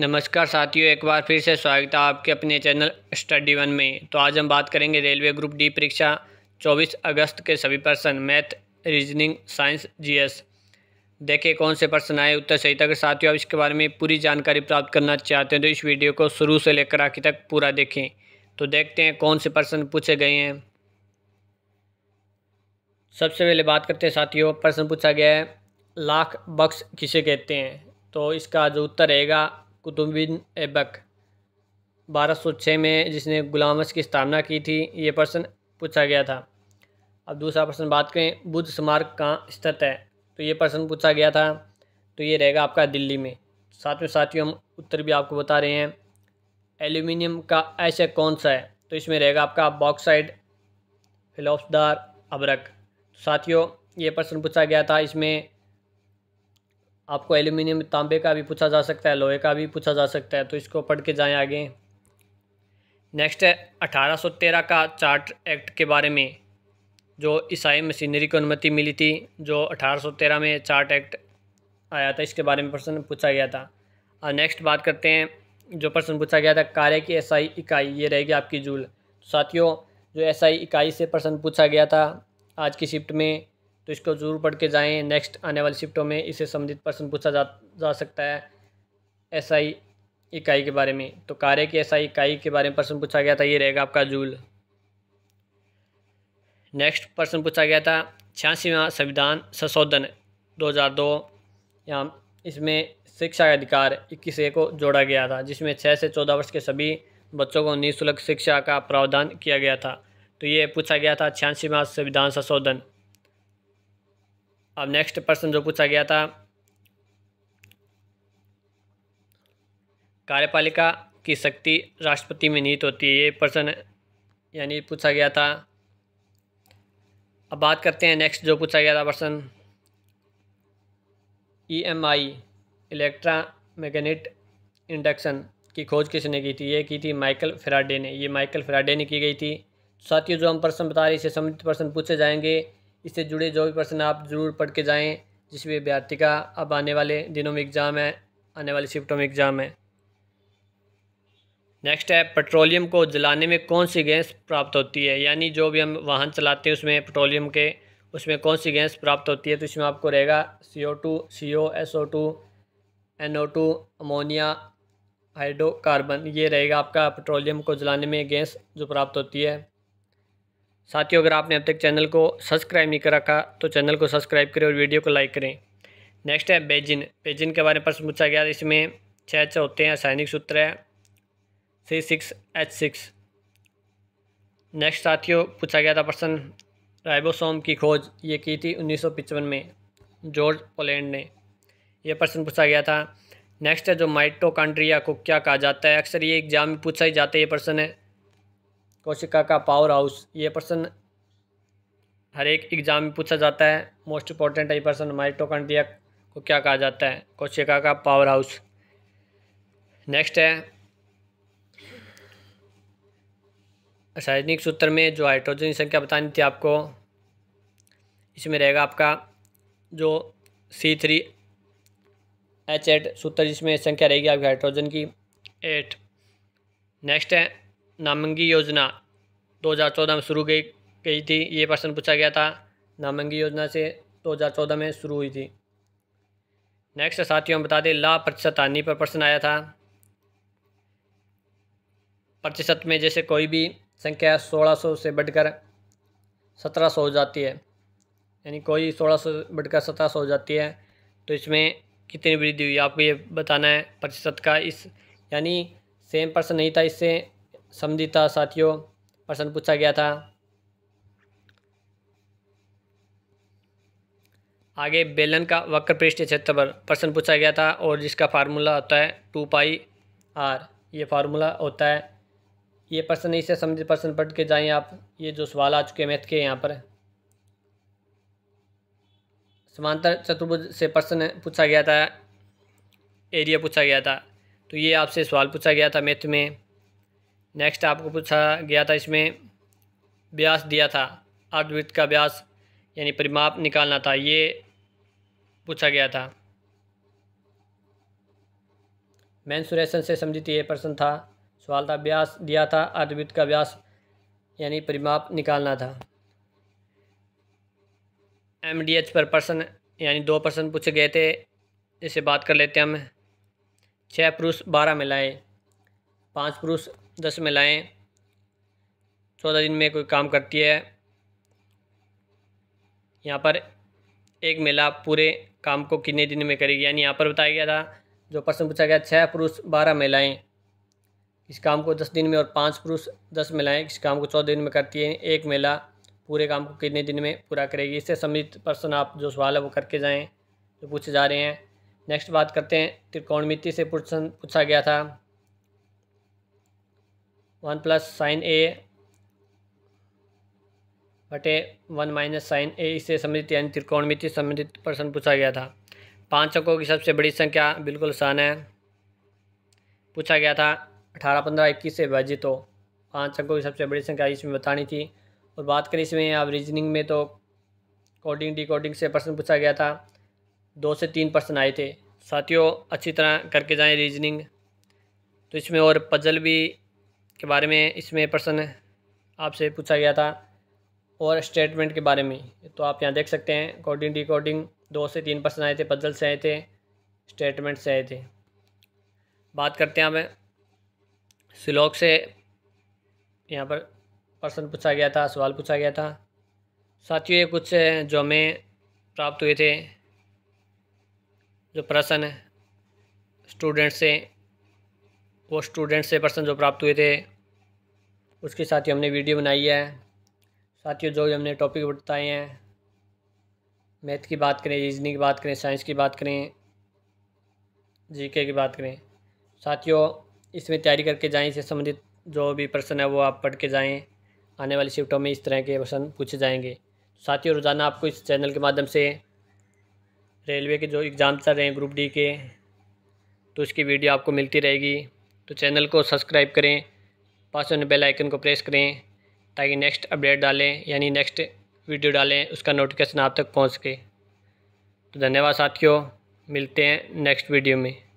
नमस्कार साथियों एक बार फिर से स्वागत है आपके अपने चैनल स्टडी वन में तो आज हम बात करेंगे रेलवे ग्रुप डी परीक्षा 24 अगस्त के सभी प्रश्न मैथ रीजनिंग साइंस जीएस देखें कौन से प्रश्न आए उत्तर सही तक साथियों आप इसके बारे में पूरी जानकारी प्राप्त करना चाहते हैं तो इस वीडियो को शुरू से लेकर आखिर तक पूरा देखें तो देखते हैं कौन से प्रश्न पूछे गए हैं सबसे पहले बात करते हैं साथियों प्रश्न पूछा गया है लाख बक्स किसे कहते हैं तो इसका जो उत्तर रहेगा कुतुबिन ऐबक छः में जिसने गुलामस की स्थापना की थी ये प्रश्न पूछा गया था अब दूसरा प्रश्न बात करें बुद्ध स्मारक कहाँ स्थित है तो ये प्रश्न पूछा गया था तो ये रहेगा आपका दिल्ली में में साथियों हम उत्तर भी आपको बता रहे हैं एल्यूमिनियम का ऐसे कौन सा है तो इसमें रहेगा आपका बॉक्साइड फिलोफदार अबरक साथियों ये प्रश्न पूछा गया था इसमें आपको एल्यूमिनियम तांबे का भी पूछा जा सकता है लोहे का भी पूछा जा सकता है तो इसको पढ़ के जाएँ आगे नेक्स्ट है अठारह का चार्ट एक्ट के बारे में जो ईसाई मशीनरी को अनुमति मिली थी जो 1813 में चार्ट एक्ट आया था इसके बारे में प्रश्न पूछा गया था और नेक्स्ट बात करते हैं जो प्रश्न पूछा गया था कार्य की एसआई इकाई ये रहेगी आपकी जूल साथियों जो एसआई इकाई से प्रश्न पूछा गया था आज की शिफ्ट में तो इसको ज़रूर पढ़ के जाएँ नेक्स्ट आने वाली शिफ्टों में इसे संबंधित प्रश्न पूछा जा जा सकता है एसआई इकाई के बारे में तो कार्य की एसआई इकाई के बारे में प्रश्न पूछा गया था ये रहेगा आपका जूल नेक्स्ट प्रश्न पूछा गया था छियासीवा संविधान संशोधन दो यहाँ इसमें शिक्षा अधिकार इक्कीस ए को जोड़ा गया था जिसमें छः से चौदह वर्ष के सभी बच्चों को निःशुल्क शिक्षा का प्रावधान किया गया था तो ये पूछा गया था छियासीवा संविधान संशोधन अब नेक्स्ट पर्सन जो पूछा गया था कार्यपालिका की शक्ति राष्ट्रपति में निहित होती है ये प्रश्न यानी पूछा गया था अब बात करते हैं नेक्स्ट जो पूछा गया था प्रश्न ईएमआई इलेक्ट्रा मैगनेट इंडक्शन की खोज किसने की थी ये की थी माइकल फ्राडे ने ये माइकल फ्राडे ने की गई थी साथियों जो हम प्रश्न बता रहे इसे संबंधित प्रश्न पूछे जाएंगे इससे जुड़े जो भी प्रश्न आप ज़रूर पढ़ के जाएँ जिस भी अभ्यर्थी का अब आने वाले दिनों में एग्ज़ाम है आने वाली शिफ्टों में एग्ज़ाम है नेक्स्ट है पेट्रोलियम को जलाने में कौन सी गैस प्राप्त होती है यानी जो भी हम वाहन चलाते हैं उसमें पेट्रोलियम के उसमें कौन सी गैस प्राप्त होती है तो इसमें आपको रहेगा C O two C O S O two N O two ammonia hydrocarbon ये रहेगा आपका पेट्रोलियम को जलाने में गैस जो प्राप्त होती है साथियों अगर आपने अब तक चैनल को सब्सक्राइब नहीं कर रखा तो चैनल को सब्सक्राइब करें और वीडियो को लाइक करें नेक्स्ट है बेजिन बेजिन के बारे में प्रश्न पूछा गया इसमें छः छः होते हैं सैनिक सूत्र है C six H six next साथियों पूछा गया था प्रश्न राइबोसोम की खोज ये की थी उन्नीस में जॉर्ज पोलैंड ने यह प्रश्न पूछा गया था नेक्स्ट है जो माइटोकांड्रिया को क्या कहा जाता है अक्सर ये एग्जाम में पूछा ही जाता है ये प्रश्न है कोशिका का पावर हाउस ये पर्सन हर एक एग्ज़ाम में पूछा जाता है मोस्ट इंपॉर्टेंट ये पर्सन माइटोकॉन्ड्रिया को क्या कहा जाता है कोशिका का पावर हाउस नेक्स्ट है रासायनिक सूत्र में जो हाइड्रोजन की संख्या बतानी थी आपको इसमें रहेगा आपका जो सी थ्री एच एट सूत्र जिसमें संख्या रहेगी आपकी हाइड्रोजन की एट नेक्स्ट है नामंगी योजना 2014 में शुरू गई गई थी ये प्रश्न पूछा गया था नामंगी योजना से 2014 में शुरू हुई थी नेक्स्ट साथियों बता दें ला प्रतिशत हानि पर प्रश्न आया था प्रतिशत में जैसे कोई भी संख्या 1600 से बढ़कर 1700 हो जाती है यानी कोई 1600 बढ़कर 1700 हो जाती है तो इसमें कितनी वृद्धि हुई आपको ये बताना है प्रतिशत का इस यानी सेम प्रश्न नहीं था इससे समझिता साथियों प्रश्न पूछा गया था आगे बेलन का वक्र पृष्ठ क्षेत्र पर प्रश्न पूछा गया था और जिसका फार्मूला होता है टू पाई आर ये फार्मूला होता है ये प्रश्न इसे समझ प्रश्न पढ़ के जाएं आप ये जो सवाल आ चुके हैं मैथ के यहाँ पर समांतर चतुर्भुज से प्रश्न पूछा गया था एरिया पूछा गया था तो ये आपसे सवाल पूछा गया था मैथ में नेक्स्ट आपको पूछा गया था इसमें ब्यास दिया था अर्धवृत्त का ब्यास यानी परिमाप निकालना था ये पूछा गया था मैंसुरेशन से संबंधित ये प्रश्न था सवाल था ब्यास दिया था अर्धवृत्त का ब्यास यानी परिमाप निकालना था एम डी एच पर पर्सन यानी दो पर्सन पूछे गए थे इसे बात कर लेते हैं हम छः पुरुष बारह महिलाएँ पाँच पुरुष दस महिलाएँ चौदह दिन में कोई काम करती है यहाँ पर एक महिला पूरे काम को कितने दिन में करेगी यानी यहाँ पर बताया गया था जो प्रश्न पूछा गया छः पुरुष बारह महिलाएँ इस काम को दस दिन में और पाँच पुरुष दस महिलाएँ इस काम को चौदह दिन में करती हैं एक महिला पूरे काम को कितने दिन में पूरा करेगी इससे संबंधित प्रश्न आप जो सवाल है वो करके जाएँ जो पूछे जा रहे हैं नेक्स्ट बात करते हैं त्रिकोणमिति से प्रश्न पूछा गया था वन प्लस साइन ए बटे वन माइनस साइन ए इससे संबंधित यानी त्रिकोणमिति संबंधित प्रश्न पूछा गया था पांच अंकों की सबसे बड़ी संख्या बिल्कुल आसान है पूछा गया था अठारह पंद्रह इक्कीस से विभाजित हो पाँच अंकों की सबसे बड़ी संख्या इसमें बतानी थी और बात करें इसमें आप रीजनिंग में तो कोडिंग डिकोडिंग से प्रश्न पूछा गया था दो से तीन प्रश्न आए थे साथियों अच्छी तरह करके जाएं रीजनिंग तो इसमें और पजल भी के बारे में इसमें प्रश्न आपसे पूछा गया था और स्टेटमेंट के बारे में तो आप यहाँ देख सकते हैं कोडिंग डिकोडिंग दो से तीन प्रश्न आए थे पजल से आए थे स्टेटमेंट से आए थे बात करते हैं अब स्लोक से यहाँ पर प्रश्न पूछा गया था सवाल पूछा गया था साथियों ये कुछ जो हमें प्राप्त हुए थे जो प्रश्न स्टूडेंट से वो स्टूडेंट से पर्सन जो प्राप्त हुए थे उसके साथ ही हमने वीडियो बनाई है साथियों जो हमने टॉपिक बताए हैं मैथ की बात करें रीजनिंग की बात करें साइंस की बात करें जीके की बात करें साथियों इसमें तैयारी करके जाएं इससे संबंधित जो भी प्रश्न है वो आप पढ़ के जाएं आने वाली शिफ्टों में इस तरह के प्रश्न पूछे जाएंगे साथियों रोज़ाना आपको इस चैनल के माध्यम से रेलवे के जो एग्ज़ाम चल रहे हैं ग्रुप डी के तो उसकी वीडियो आपको मिलती रहेगी तो चैनल को सब्सक्राइब करें पास में बेल आइकन को प्रेस करें ताकि नेक्स्ट अपडेट डालें यानी नेक्स्ट वीडियो डालें उसका नोटिफिकेशन आप तक पहुंच सके तो धन्यवाद साथियों मिलते हैं नेक्स्ट वीडियो में